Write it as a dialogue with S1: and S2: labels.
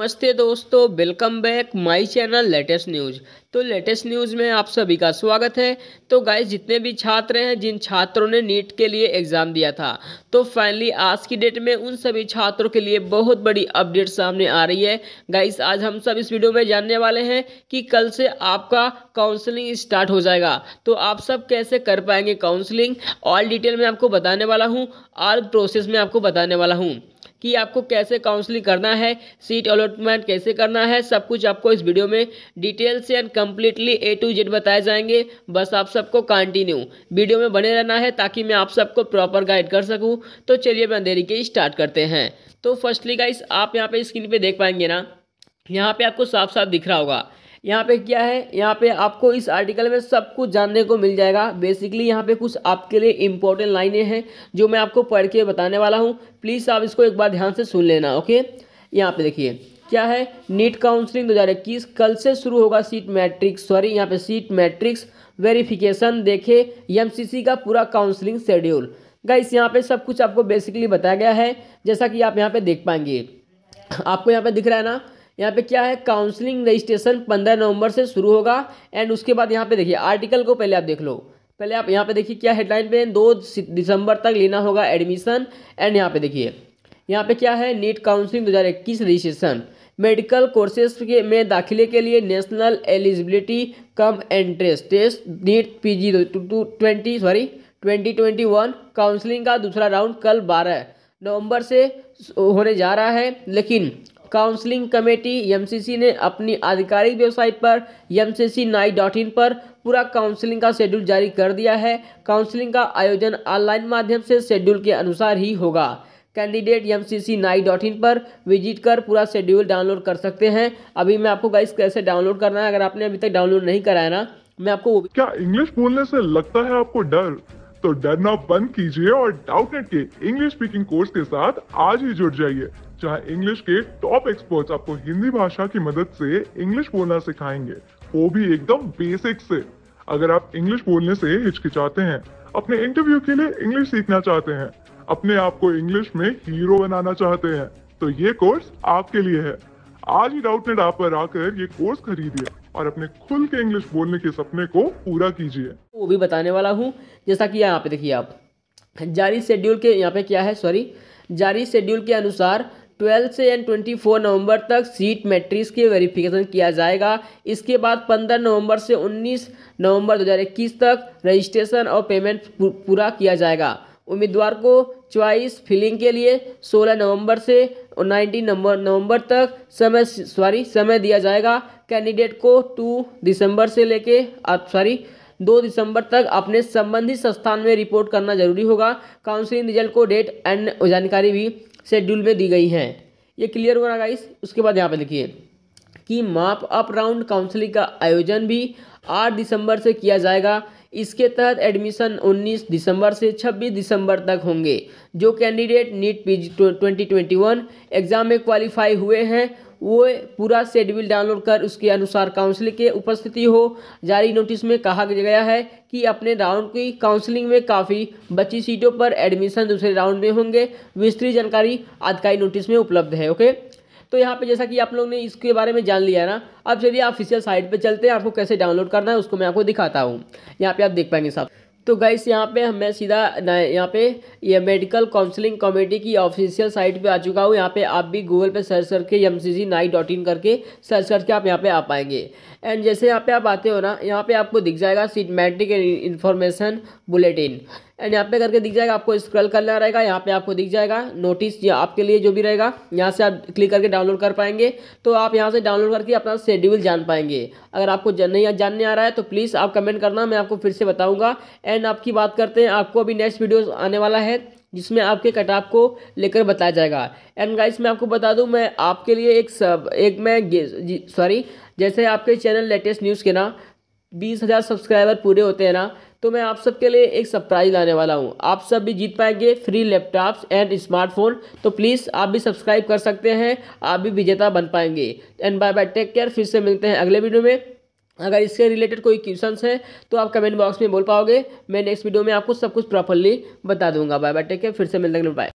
S1: नमस्ते दोस्तों welcome back my channel latest news तो लेटेस्ट न्यूज़ में आप सभी का स्वागत है तो गाइस जितने भी छात्र हैं जिन छात्रों ने नीट के लिए एग्ज़ाम दिया था तो फाइनली आज की डेट में उन सभी छात्रों के लिए बहुत बड़ी अपडेट सामने आ रही है गाइस आज हम सब इस वीडियो में जानने वाले हैं कि कल से आपका काउंसलिंग स्टार्ट हो जाएगा तो आप सब कैसे कर पाएंगे काउंसलिंग ऑल डिटेल में आपको बताने वाला हूँ ऑल प्रोसेस में आपको बताने वाला हूँ कि आपको कैसे काउंसलिंग करना है सीट अलॉटमेंट कैसे करना है सब कुछ आपको इस वीडियो में डिटेल से and completely A to Z बताए जाएंगे बस आप सबको कंटिन्यू वीडियो में बने रहना है ताकि मैं आप सबको प्रॉपर गाइड कर सकूँ तो चलिए मैं देरी के स्टार्ट करते हैं तो फर्स्टली गाइस आप यहाँ पर स्क्रीन पर देख पाएंगे ना यहाँ पे आपको साफ साफ दिख रहा होगा यहाँ पे क्या है यहाँ पे आपको इस आर्टिकल में सब कुछ जानने को मिल जाएगा बेसिकली यहाँ पे कुछ आपके लिए इम्पोर्टेंट लाइनें हैं जो मैं आपको पढ़ के बताने वाला हूँ प्लीज़ आप इसको एक बार ध्यान से सुन लेना ओके यहाँ पे देखिए क्या है नीट काउंसलिंग दो कल से शुरू होगा सीट मैट्रिक्स सॉरी यहाँ पे सीट मैट्रिक्स वेरीफिकेशन देखे एम का पूरा काउंसलिंग शेड्यूल गाइस यहाँ पे सब कुछ आपको बेसिकली बताया गया है जैसा कि आप यहाँ पे देख पाएंगे आपको यहाँ पे दिख रहा है ना यहाँ पे क्या है काउंसलिंग रजिस्ट्रेशन पंद्रह नवंबर से शुरू होगा एंड उसके बाद यहाँ पे देखिए आर्टिकल को पहले आप देख लो पहले आप यहाँ पे देखिए क्या हेडलाइन पे दो दिसंबर तक लेना होगा एडमिशन एंड यहाँ पे देखिए यहाँ पे क्या है नीट काउंसलिंग दो हज़ार इक्कीस रजिस्ट्रेशन मेडिकल कोर्सेज के में दाखिले के लिए national eligibility cum entrance test NEET P G twenty sorry twenty twenty one counselling का दूसरा राउंड कल बारह नवंबर से होने जा रहा है लेकिन काउंसलिंग कमेटी एमसीसी ने अपनी आधिकारिक वेबसाइट पर एम सी सी नाई डॉट इन पर पूरा काउंसलिंग का शेड्यूल जारी कर दिया है काउंसलिंग का आयोजन ऑनलाइन माध्यम से शेड्यूल के अनुसार ही होगा कैंडिडेट एम सी सी नाई डॉट इन पर विजिट कर पूरा शेड्यूल डाउनलोड कर सकते हैं अभी मैं आपको गाइस कैसे डाउनलोड करना है अगर आपने अभी तक डाउनलोड नहीं कराया ना मैं
S2: आपको क्या इंग्लिश बोलने से लगता है आपको डर तो डरना बंद कीजिए और डाउटनेट के इंग्लिश स्पीकिंग कोर्स के साथ आज ही जुड़ जाइए जहां इंग्लिश के टॉप एक्सपर्ट्स आपको हिंदी भाषा की मदद से इंग्लिश बोलना सिखाएंगे वो भी एकदम बेसिक से अगर आप इंग्लिश बोलने से हिचकिचाते हैं अपने इंटरव्यू के लिए इंग्लिश सीखना चाहते हैं अपने आप को इंग्लिश में हीरो बनाना चाहते हैं तो ये कोर्स आपके लिए है आज ही डाउटनेट आप पर आकर ये कोर्स खरीदिए और अपने खुल के इंग्लिश बोलने के सपने को पूरा कीजिए
S1: वो भी बताने वाला हूँ जैसा कि यहाँ पे देखिए आप जारी शेड्यूल के यहाँ पे क्या है सॉरी जारी शेड्यूल के अनुसार 12 से एंड 24 नवंबर तक सीट मैट्रिक्स के वेरिफिकेशन किया जाएगा इसके बाद 15 नवंबर से 19 नवंबर 2021 तक रजिस्ट्रेशन और पेमेंट पूरा किया जाएगा उम्मीदवार को च्वाइस फिलिंग के लिए 16 नवंबर से 19 नवंबर नवंबर तक समय सॉरी समय दिया जाएगा कैंडिडेट को 2 दिसंबर से लेके सॉरी दो दिसंबर तक अपने संबंधित संस्थान में रिपोर्ट करना जरूरी होगा काउंसलिंग रिजल्ट को डेट एंड जानकारी भी शेड्यूल में दी गई है ये क्लियर होगा गाइस उसके बाद यहाँ पर देखिए कि माप अप राउंड काउंसलिंग का आयोजन भी आठ दिसंबर से किया जाएगा इसके तहत एडमिशन 19 दिसंबर से 26 दिसंबर तक होंगे जो candidate NEET P twenty twenty one exam में क्वालिफाई हुए हैं वो पूरा शेड्यूल डाउनलोड कर उसके अनुसार काउंसलिंग के उपस्थिति हो जारी नोटिस में कहा गया है कि अपने राउंड की काउंसलिंग में काफ़ी बची सीटों पर एडमिशन दूसरे राउंड में होंगे विस्तृत जानकारी आधिकारी नोटिस में उपलब्ध है ओके तो यहाँ पे जैसा कि आप लोग ने इसके बारे में जान लिया है ना अब चलिए ऑफिशियल साइट पे चलते हैं आपको कैसे डाउनलोड करना है उसको मैं आपको दिखाता हूँ यहाँ पे आप देख पाएंगे साहब तो गाइस यहाँ पे मैं सीधा यहाँ पे ये यह मेडिकल काउंसलिंग कमेटी की ऑफिशियल साइट पे आ चुका हूँ यहाँ पे आप भी गूगल पे सर्च करके एम सी नाई डॉट इन करके सर्च करके आप यहाँ पे आ पाएंगे एंड जैसे यहाँ पे आप आते हो ना यहाँ पे आपको दिख जाएगा सिटमेटिक इन्फॉर्मेशन बुलेटिन एंड यहाँ पे करके दिख जाएगा आपको स्क्रॉल करना रहेगा यहाँ पे आपको दिख जाएगा नोटिस या आपके लिए जो भी रहेगा यहाँ से आप क्लिक करके डाउनलोड कर पाएंगे तो आप यहाँ से डाउनलोड करके अपना शेड्यूल जान पाएंगे अगर आपको नहीं जानने आ रहा है तो प्लीज़ आप कमेंट करना मैं आपको फिर से बताऊँगा एंड आपकी बात करते हैं आपको अभी नेक्स्ट वीडियो आने वाला है जिसमें आपके कटाप को लेकर बताया जाएगा एंड गाइस मैं आपको बता दूं मैं आपके लिए एक सब एक मैं सॉरी जैसे आपके चैनल लेटेस्ट न्यूज़ के ना बीस हज़ार सब्सक्राइबर पूरे होते हैं ना तो मैं आप सबके लिए एक सरप्राइज़ लाने वाला हूँ आप सब भी जीत पाएंगे फ्री लैपटॉप्स एंड स्मार्टफोन तो प्लीज़ आप भी सब्सक्राइब कर सकते हैं आप भी विजेता बन पाएंगे and bye bye take care फिर से मिलते हैं अगले वीडियो में अगर इसके रिलेटेड कोई क्वेश्चन है तो आप कमेंट बॉक्स में बोल पाओगे मैं नेक्स्ट वीडियो में आपको सब कुछ प्रॉपरली बता दूंगा बाय बाय टेक केयर फिर से मिलते हैं बाय